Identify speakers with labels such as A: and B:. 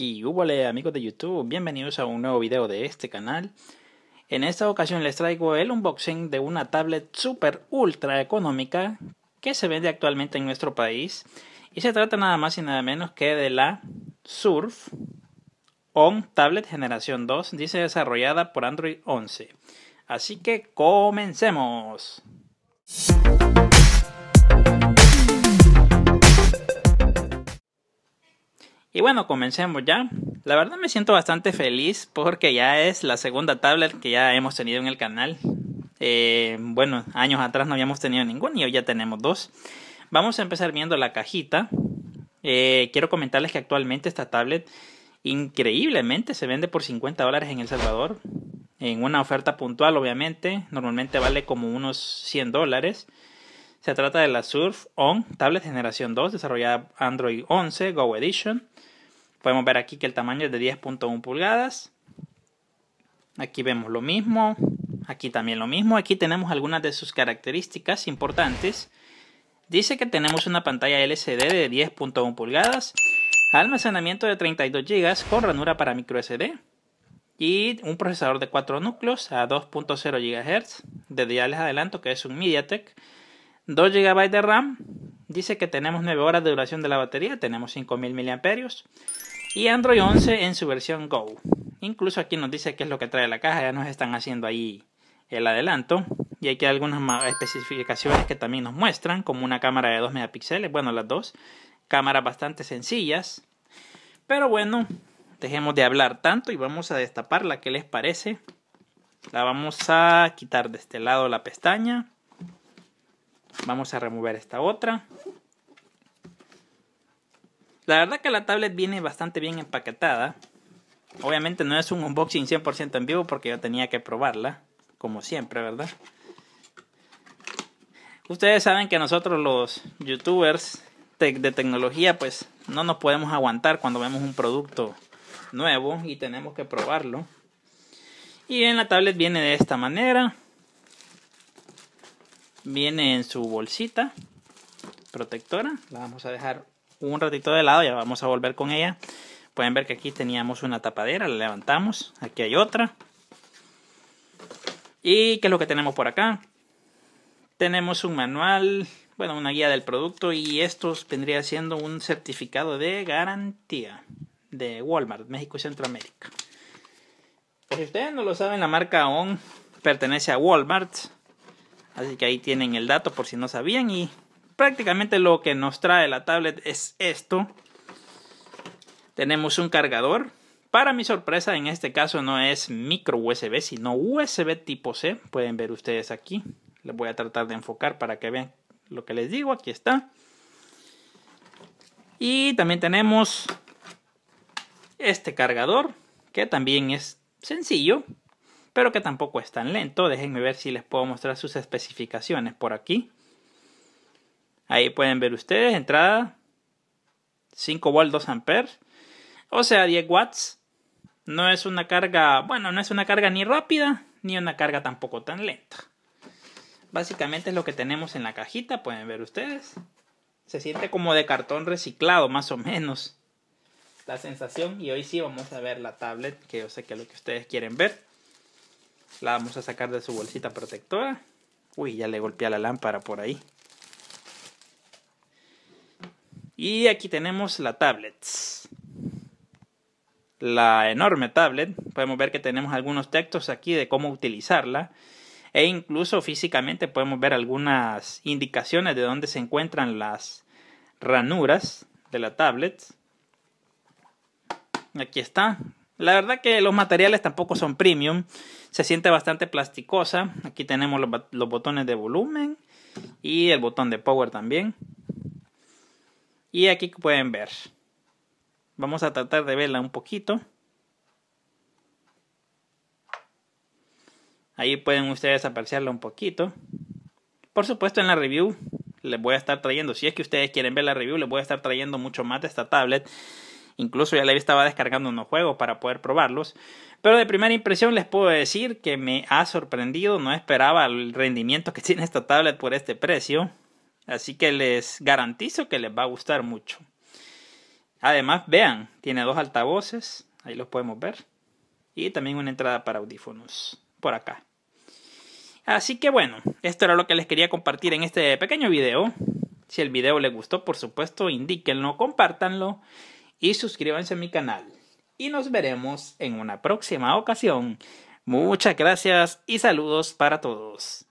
A: Y húbole amigos de YouTube, bienvenidos a un nuevo video de este canal. En esta ocasión les traigo el unboxing de una tablet super ultra económica que se vende actualmente en nuestro país. Y se trata nada más y nada menos que de la Surf On Tablet Generación 2, dice desarrollada por Android 11. Así que comencemos. Y bueno, comencemos ya. La verdad me siento bastante feliz porque ya es la segunda tablet que ya hemos tenido en el canal. Eh, bueno, años atrás no habíamos tenido ninguna y hoy ya tenemos dos. Vamos a empezar viendo la cajita. Eh, quiero comentarles que actualmente esta tablet increíblemente se vende por 50 dólares en El Salvador. En una oferta puntual, obviamente. Normalmente vale como unos 100 dólares. Se trata de la Surf On Tablet Generación 2, desarrollada Android 11 Go Edition. Podemos ver aquí que el tamaño es de 10.1 pulgadas. Aquí vemos lo mismo. Aquí también lo mismo. Aquí tenemos algunas de sus características importantes. Dice que tenemos una pantalla LCD de 10.1 pulgadas, almacenamiento de 32 GB con ranura para microSD y un procesador de 4 núcleos a 2.0 GHz. De ya les adelanto que es un MediaTek. 2 GB de RAM. Dice que tenemos 9 horas de duración de la batería, tenemos 5000 mAh y Android 11 en su versión Go. Incluso aquí nos dice qué es lo que trae la caja, ya nos están haciendo ahí el adelanto. Y aquí hay algunas más especificaciones que también nos muestran, como una cámara de 2 megapíxeles, bueno, las dos, cámaras bastante sencillas. Pero bueno, dejemos de hablar tanto y vamos a destapar la que les parece? La vamos a quitar de este lado la pestaña. Vamos a remover esta otra. La verdad que la tablet viene bastante bien empaquetada. Obviamente no es un unboxing 100% en vivo porque yo tenía que probarla, como siempre, ¿verdad? Ustedes saben que nosotros los youtubers de tecnología pues no nos podemos aguantar cuando vemos un producto nuevo y tenemos que probarlo. Y en la tablet viene de esta manera. Viene en su bolsita protectora. La vamos a dejar un ratito de lado, ya vamos a volver con ella. Pueden ver que aquí teníamos una tapadera, la levantamos, aquí hay otra. ¿Y qué es lo que tenemos por acá? Tenemos un manual, bueno, una guía del producto y esto vendría siendo un certificado de garantía de Walmart, México y Centroamérica. Pues si ustedes no lo saben, la marca ON pertenece a Walmart, así que ahí tienen el dato por si no sabían y prácticamente lo que nos trae la tablet es esto. Tenemos un cargador. Para mi sorpresa, en este caso no es micro USB, sino USB tipo C. Pueden ver ustedes aquí. Les voy a tratar de enfocar para que vean lo que les digo. Aquí está. Y también tenemos este cargador, que también es sencillo, pero que tampoco es tan lento. Déjenme ver si les puedo mostrar sus especificaciones por aquí. Ahí pueden ver ustedes, entrada 5 volts 2 amperes, o sea 10 watts. No es una carga, bueno, no es una carga ni rápida ni una carga tampoco tan lenta. Básicamente es lo que tenemos en la cajita, pueden ver ustedes. Se siente como de cartón reciclado más o menos la sensación y hoy sí vamos a ver la tablet que yo sé que es lo que ustedes quieren ver. La vamos a sacar de su bolsita protectora. Uy, ya le golpeé a la lámpara por ahí. Y aquí tenemos la tablet, La enorme tablet. Podemos ver que tenemos algunos textos aquí de cómo utilizarla. E incluso físicamente podemos ver algunas indicaciones de dónde se encuentran las ranuras de la tablet. Aquí está. La verdad que los materiales tampoco son premium. Se siente bastante plasticosa. Aquí tenemos los botones de volumen y el botón de power también. Y aquí pueden ver. Vamos a tratar de verla un poquito. Ahí pueden ustedes apreciarla un poquito. Por supuesto en la review les voy a estar trayendo, si es que ustedes quieren ver la review, les voy a estar trayendo mucho más de esta tablet. Incluso ya la estaba descargando unos juegos para poder probarlos. Pero de primera impresión les puedo decir que me ha sorprendido. No esperaba el rendimiento que tiene esta tablet por este precio. Así que les garantizo que les va a gustar mucho. Además, vean, tiene dos altavoces, ahí los podemos ver. Y también una entrada para audífonos por acá. Así que bueno, esto era lo que les quería compartir en este pequeño video. Si el video les gustó, por supuesto, indíquenlo, compártanlo y suscríbanse a mi canal. Y nos veremos en una próxima ocasión. Muchas gracias y saludos para todos.